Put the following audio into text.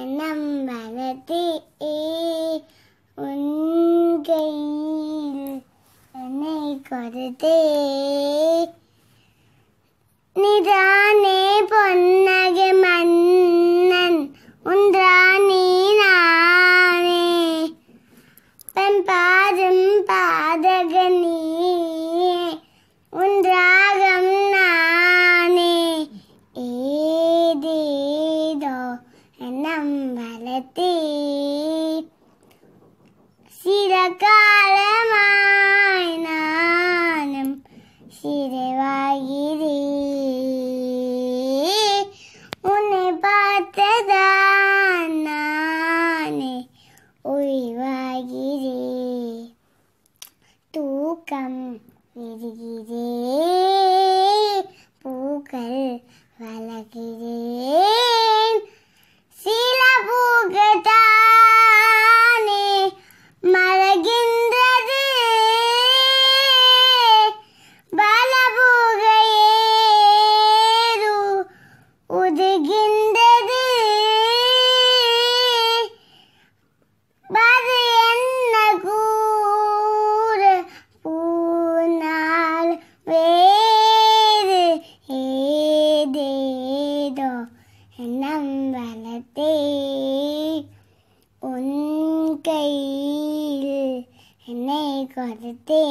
எண்ணம் வளர்த்து உன்கையில் என்னை கொடுத்து நிதானே பொன்னகை மன்னன் உன்றானே நானே பெண்பாதும் பா சில காலமாய் நானும் சிறைவாகிறே உன்னை பார்த்ததான் நானே உய்வாகிறே தூக்கம் விடுகிறே பூக்கள் வளர்கிறே करते करते